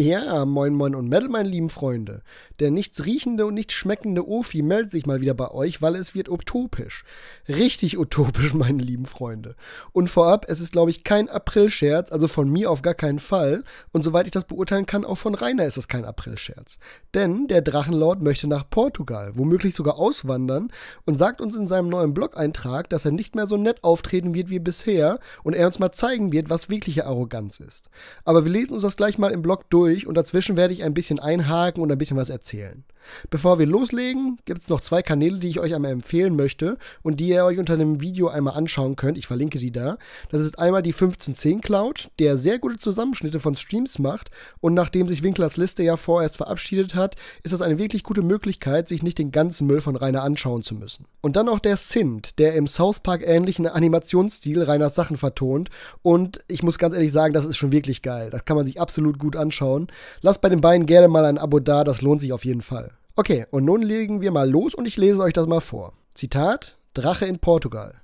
Ja, moin moin und Metal, meine lieben Freunde. Der nichts riechende und nichts schmeckende Ofi meldet sich mal wieder bei euch, weil es wird utopisch. Richtig utopisch, meine lieben Freunde. Und vorab, es ist glaube ich kein April-Scherz, also von mir auf gar keinen Fall. Und soweit ich das beurteilen kann, auch von Rainer ist es kein April-Scherz. Denn der Drachenlord möchte nach Portugal, womöglich sogar auswandern und sagt uns in seinem neuen Blog-Eintrag, dass er nicht mehr so nett auftreten wird wie bisher und er uns mal zeigen wird, was wirkliche Arroganz ist. Aber wir lesen uns das gleich mal im Blog durch durch und dazwischen werde ich ein bisschen einhaken und ein bisschen was erzählen. Bevor wir loslegen, gibt es noch zwei Kanäle, die ich euch einmal empfehlen möchte und die ihr euch unter dem Video einmal anschauen könnt. Ich verlinke die da. Das ist einmal die 1510 Cloud, der sehr gute Zusammenschnitte von Streams macht und nachdem sich Winklers Liste ja vorerst verabschiedet hat, ist das eine wirklich gute Möglichkeit, sich nicht den ganzen Müll von Rainer anschauen zu müssen. Und dann noch der Sint, der im South Park ähnlichen Animationsstil Rainers Sachen vertont und ich muss ganz ehrlich sagen, das ist schon wirklich geil. Das kann man sich absolut gut anschauen. Lasst bei den beiden gerne mal ein Abo da, das lohnt sich auf jeden Fall. Okay, und nun legen wir mal los und ich lese euch das mal vor. Zitat: Drache in Portugal.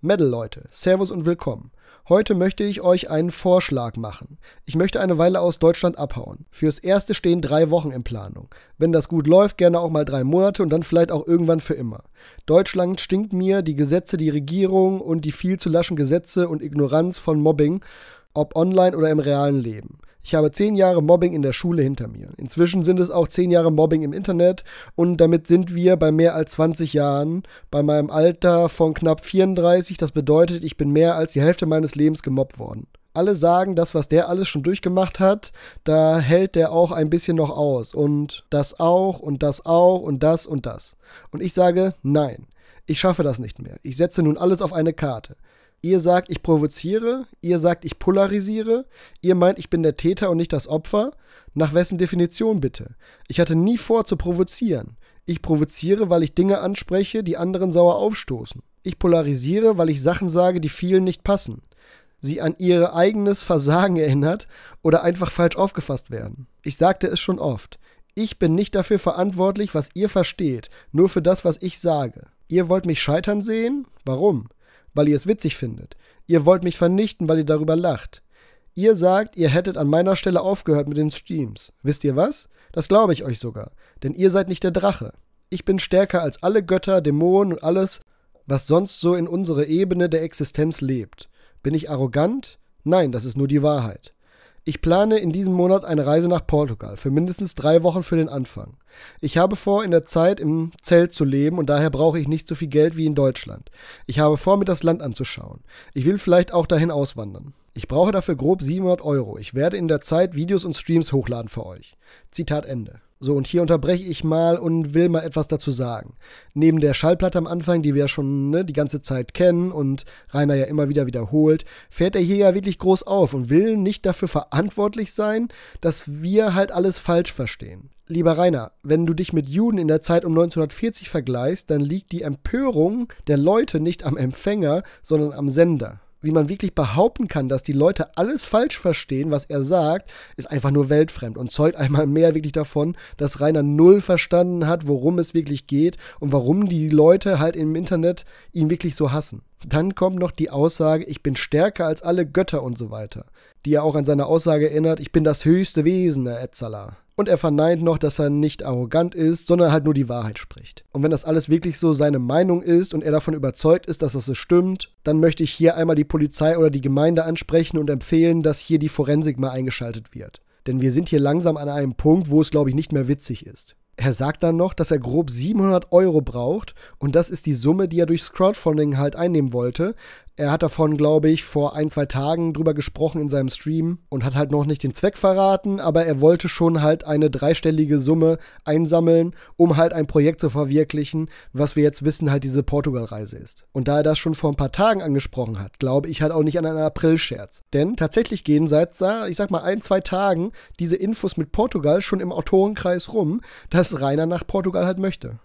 Metal-Leute, Servus und willkommen. Heute möchte ich euch einen Vorschlag machen. Ich möchte eine Weile aus Deutschland abhauen. Fürs Erste stehen drei Wochen in Planung. Wenn das gut läuft, gerne auch mal drei Monate und dann vielleicht auch irgendwann für immer. Deutschland stinkt mir, die Gesetze, die Regierung und die viel zu laschen Gesetze und Ignoranz von Mobbing, ob online oder im realen Leben. Ich habe zehn Jahre Mobbing in der Schule hinter mir. Inzwischen sind es auch zehn Jahre Mobbing im Internet und damit sind wir bei mehr als 20 Jahren, bei meinem Alter von knapp 34. Das bedeutet, ich bin mehr als die Hälfte meines Lebens gemobbt worden. Alle sagen, das, was der alles schon durchgemacht hat, da hält der auch ein bisschen noch aus. Und das auch und das auch und das und das. Und ich sage, nein, ich schaffe das nicht mehr. Ich setze nun alles auf eine Karte. Ihr sagt, ich provoziere. Ihr sagt, ich polarisiere. Ihr meint, ich bin der Täter und nicht das Opfer. Nach wessen Definition bitte? Ich hatte nie vor zu provozieren. Ich provoziere, weil ich Dinge anspreche, die anderen sauer aufstoßen. Ich polarisiere, weil ich Sachen sage, die vielen nicht passen. Sie an ihr eigenes Versagen erinnert oder einfach falsch aufgefasst werden. Ich sagte es schon oft. Ich bin nicht dafür verantwortlich, was ihr versteht, nur für das, was ich sage. Ihr wollt mich scheitern sehen? Warum? weil ihr es witzig findet. Ihr wollt mich vernichten, weil ihr darüber lacht. Ihr sagt, ihr hättet an meiner Stelle aufgehört mit den Streams. Wisst ihr was? Das glaube ich euch sogar, denn ihr seid nicht der Drache. Ich bin stärker als alle Götter, Dämonen und alles, was sonst so in unserer Ebene der Existenz lebt. Bin ich arrogant? Nein, das ist nur die Wahrheit. Ich plane in diesem Monat eine Reise nach Portugal für mindestens drei Wochen für den Anfang. Ich habe vor, in der Zeit im Zelt zu leben und daher brauche ich nicht so viel Geld wie in Deutschland. Ich habe vor, mir das Land anzuschauen. Ich will vielleicht auch dahin auswandern. Ich brauche dafür grob 700 Euro. Ich werde in der Zeit Videos und Streams hochladen für euch. Zitat Ende. So, und hier unterbreche ich mal und will mal etwas dazu sagen. Neben der Schallplatte am Anfang, die wir schon ne, die ganze Zeit kennen und Rainer ja immer wieder wiederholt, fährt er hier ja wirklich groß auf und will nicht dafür verantwortlich sein, dass wir halt alles falsch verstehen. Lieber Rainer, wenn du dich mit Juden in der Zeit um 1940 vergleichst, dann liegt die Empörung der Leute nicht am Empfänger, sondern am Sender wie man wirklich behaupten kann, dass die Leute alles falsch verstehen, was er sagt, ist einfach nur weltfremd und zeugt einmal mehr wirklich davon, dass Rainer null verstanden hat, worum es wirklich geht und warum die Leute halt im Internet ihn wirklich so hassen. Dann kommt noch die Aussage, ich bin stärker als alle Götter und so weiter, die ja auch an seine Aussage erinnert, ich bin das höchste Wesen, der Etzala. Und er verneint noch, dass er nicht arrogant ist, sondern halt nur die Wahrheit spricht. Und wenn das alles wirklich so seine Meinung ist und er davon überzeugt ist, dass das so stimmt, dann möchte ich hier einmal die Polizei oder die Gemeinde ansprechen und empfehlen, dass hier die Forensik mal eingeschaltet wird. Denn wir sind hier langsam an einem Punkt, wo es, glaube ich, nicht mehr witzig ist. Er sagt dann noch, dass er grob 700 Euro braucht und das ist die Summe, die er durchs Crowdfunding halt einnehmen wollte, er hat davon, glaube ich, vor ein, zwei Tagen drüber gesprochen in seinem Stream und hat halt noch nicht den Zweck verraten, aber er wollte schon halt eine dreistellige Summe einsammeln, um halt ein Projekt zu verwirklichen, was wir jetzt wissen, halt diese Portugal-Reise ist. Und da er das schon vor ein paar Tagen angesprochen hat, glaube ich halt auch nicht an einen April-Scherz. Denn tatsächlich gehen seit, ich sag mal, ein, zwei Tagen diese Infos mit Portugal schon im Autorenkreis rum, dass Rainer nach Portugal halt möchte.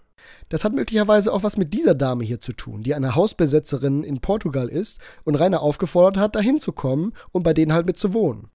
Das hat möglicherweise auch was mit dieser Dame hier zu tun, die eine Hausbesetzerin in Portugal ist und Rainer aufgefordert hat, dahin zu kommen und bei denen halt mit zu wohnen.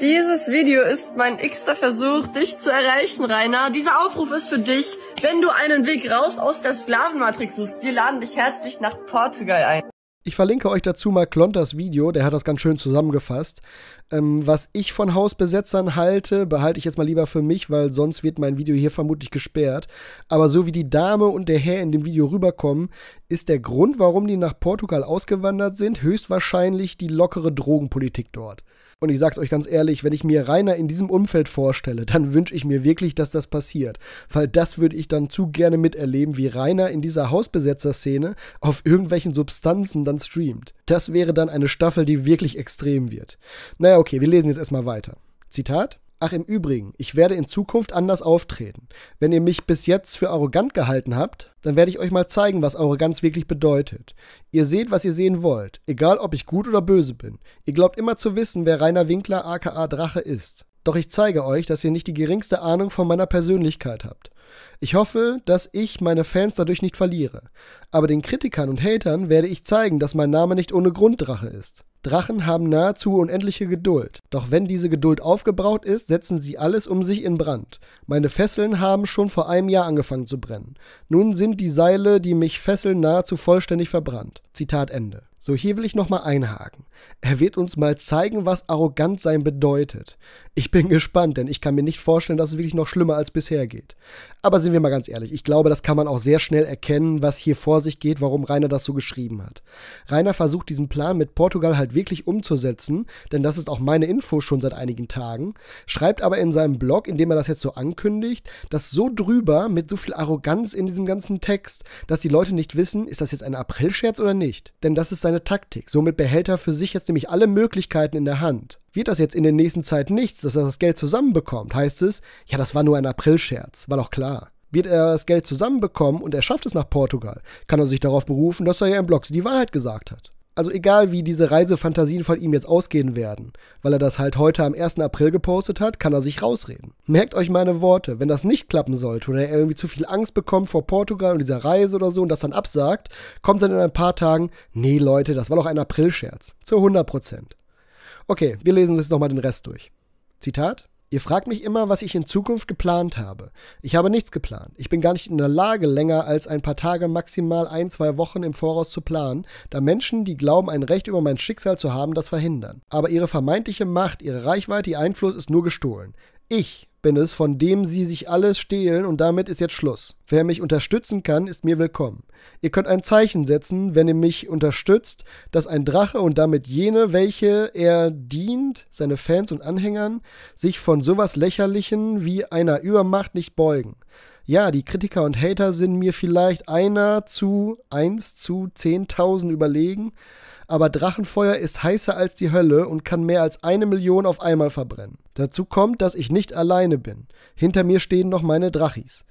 Dieses Video ist mein x-ter Versuch, dich zu erreichen, Rainer. Dieser Aufruf ist für dich. Wenn du einen Weg raus aus der Sklavenmatrix suchst, wir laden dich herzlich nach Portugal ein. Ich verlinke euch dazu mal Klonters Video, der hat das ganz schön zusammengefasst. Ähm, was ich von Hausbesetzern halte, behalte ich jetzt mal lieber für mich, weil sonst wird mein Video hier vermutlich gesperrt. Aber so wie die Dame und der Herr in dem Video rüberkommen, ist der Grund, warum die nach Portugal ausgewandert sind, höchstwahrscheinlich die lockere Drogenpolitik dort. Und ich sag's euch ganz ehrlich, wenn ich mir Rainer in diesem Umfeld vorstelle, dann wünsche ich mir wirklich, dass das passiert. Weil das würde ich dann zu gerne miterleben, wie Rainer in dieser Hausbesetzer-Szene auf irgendwelchen Substanzen dann streamt. Das wäre dann eine Staffel, die wirklich extrem wird. Naja, okay, wir lesen jetzt erstmal weiter. Zitat. Ach im Übrigen, ich werde in Zukunft anders auftreten. Wenn ihr mich bis jetzt für arrogant gehalten habt, dann werde ich euch mal zeigen, was Arroganz wirklich bedeutet. Ihr seht, was ihr sehen wollt, egal ob ich gut oder böse bin. Ihr glaubt immer zu wissen, wer Rainer Winkler aka Drache ist. Doch ich zeige euch, dass ihr nicht die geringste Ahnung von meiner Persönlichkeit habt. Ich hoffe, dass ich meine Fans dadurch nicht verliere. Aber den Kritikern und Hatern werde ich zeigen, dass mein Name nicht ohne Grund Drache ist. Drachen haben nahezu unendliche Geduld, doch wenn diese Geduld aufgebraucht ist, setzen sie alles um sich in Brand. Meine Fesseln haben schon vor einem Jahr angefangen zu brennen. Nun sind die Seile, die mich fesseln, nahezu vollständig verbrannt. Zitat Ende. So, hier will ich nochmal einhaken. Er wird uns mal zeigen, was arrogant sein bedeutet. Ich bin gespannt, denn ich kann mir nicht vorstellen, dass es wirklich noch schlimmer als bisher geht. Aber sind wir mal ganz ehrlich, ich glaube, das kann man auch sehr schnell erkennen, was hier vor sich geht, warum Rainer das so geschrieben hat. Rainer versucht diesen Plan mit Portugal halt wirklich umzusetzen, denn das ist auch meine Info schon seit einigen Tagen, schreibt aber in seinem Blog, in dem er das jetzt so ankündigt, dass so drüber mit so viel Arroganz in diesem ganzen Text, dass die Leute nicht wissen, ist das jetzt ein Aprilscherz oder nicht? Denn das ist seine seine Taktik. Somit behält er für sich jetzt nämlich alle Möglichkeiten in der Hand. Wird das jetzt in der nächsten Zeit nichts, dass er das Geld zusammenbekommt, heißt es, ja, das war nur ein Aprilscherz, war doch klar. Wird er das Geld zusammenbekommen und er schafft es nach Portugal, kann er sich darauf berufen, dass er ja im Blogs die Wahrheit gesagt hat also egal wie diese Reisefantasien von ihm jetzt ausgehen werden, weil er das halt heute am 1. April gepostet hat, kann er sich rausreden. Merkt euch meine Worte, wenn das nicht klappen sollte oder er irgendwie zu viel Angst bekommt vor Portugal und dieser Reise oder so und das dann absagt, kommt dann in ein paar Tagen, nee Leute, das war doch ein April-Scherz. Zu 100 Prozent. Okay, wir lesen jetzt nochmal den Rest durch. Zitat. Ihr fragt mich immer, was ich in Zukunft geplant habe. Ich habe nichts geplant. Ich bin gar nicht in der Lage, länger als ein paar Tage, maximal ein, zwei Wochen im Voraus zu planen, da Menschen, die glauben, ein Recht über mein Schicksal zu haben, das verhindern. Aber ihre vermeintliche Macht, ihre Reichweite, ihr Einfluss ist nur gestohlen. Ich Ergebnis, von dem sie sich alles stehlen und damit ist jetzt Schluss. Wer mich unterstützen kann, ist mir willkommen. Ihr könnt ein Zeichen setzen, wenn ihr mich unterstützt, dass ein Drache und damit jene, welche er dient, seine Fans und Anhängern, sich von sowas Lächerlichen wie einer Übermacht nicht beugen. Ja, die Kritiker und Hater sind mir vielleicht einer zu eins zu zehntausend überlegen, aber Drachenfeuer ist heißer als die Hölle und kann mehr als eine Million auf einmal verbrennen. Dazu kommt, dass ich nicht alleine bin. Hinter mir stehen noch meine Drachis.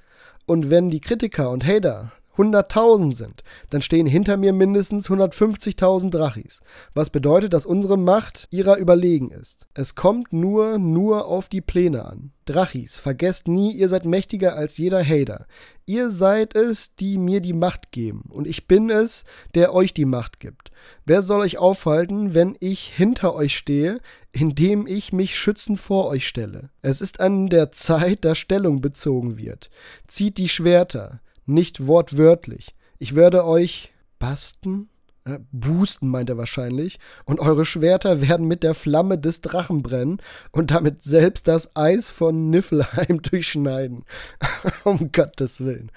Und wenn die Kritiker und Hater 100.000 sind, dann stehen hinter mir mindestens 150.000 Drachis. Was bedeutet, dass unsere Macht ihrer überlegen ist. Es kommt nur, nur auf die Pläne an. Drachis, vergesst nie, ihr seid mächtiger als jeder Hater. Ihr seid es, die mir die Macht geben. Und ich bin es, der euch die Macht gibt. Wer soll euch aufhalten, wenn ich hinter euch stehe? indem ich mich schützend vor euch stelle. Es ist an der Zeit, dass Stellung bezogen wird. Zieht die Schwerter, nicht wortwörtlich. Ich werde euch basten? Äh, boosten meint er wahrscheinlich. Und eure Schwerter werden mit der Flamme des Drachen brennen und damit selbst das Eis von Niflheim durchschneiden. um Gottes Willen.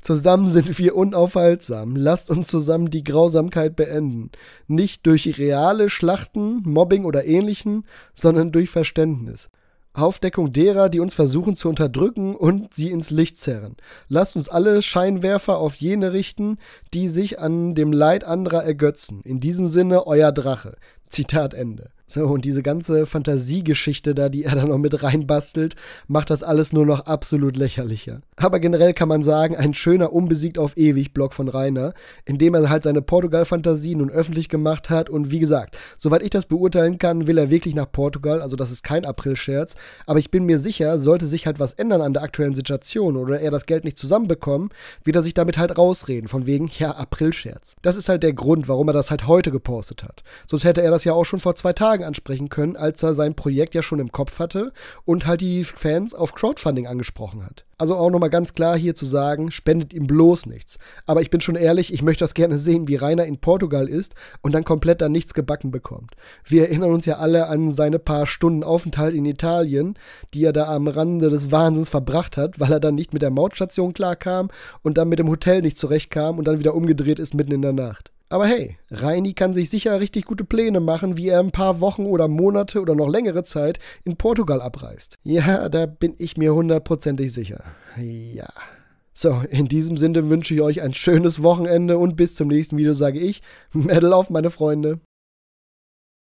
Zusammen sind wir unaufhaltsam. Lasst uns zusammen die Grausamkeit beenden. Nicht durch reale Schlachten, Mobbing oder ähnlichen, sondern durch Verständnis. Aufdeckung derer, die uns versuchen zu unterdrücken und sie ins Licht zerren. Lasst uns alle Scheinwerfer auf jene richten, die sich an dem Leid anderer ergötzen. In diesem Sinne, euer Drache. Zitat Ende. So, und diese ganze Fantasiegeschichte da, die er da noch mit reinbastelt, macht das alles nur noch absolut lächerlicher. Aber generell kann man sagen, ein schöner Unbesiegt auf ewig Blog von Rainer, in dem er halt seine portugal fantasie nun öffentlich gemacht hat. Und wie gesagt, soweit ich das beurteilen kann, will er wirklich nach Portugal, also das ist kein April-Scherz. Aber ich bin mir sicher, sollte sich halt was ändern an der aktuellen Situation oder er das Geld nicht zusammenbekommen, wird er sich damit halt rausreden, von wegen, ja, April-Scherz. Das ist halt der Grund, warum er das halt heute gepostet hat. Sonst hätte er das ja auch schon vor zwei Tagen Fragen ansprechen können, als er sein Projekt ja schon im Kopf hatte und halt die Fans auf Crowdfunding angesprochen hat. Also auch nochmal ganz klar hier zu sagen, spendet ihm bloß nichts. Aber ich bin schon ehrlich, ich möchte das gerne sehen, wie Rainer in Portugal ist und dann komplett da nichts gebacken bekommt. Wir erinnern uns ja alle an seine paar Stunden Aufenthalt in Italien, die er da am Rande des Wahnsinns verbracht hat, weil er dann nicht mit der Mautstation klarkam und dann mit dem Hotel nicht zurechtkam und dann wieder umgedreht ist mitten in der Nacht. Aber hey, Reini kann sich sicher richtig gute Pläne machen, wie er ein paar Wochen oder Monate oder noch längere Zeit in Portugal abreist. Ja, da bin ich mir hundertprozentig sicher. Ja. So, in diesem Sinne wünsche ich euch ein schönes Wochenende und bis zum nächsten Video sage ich, Medal auf meine Freunde.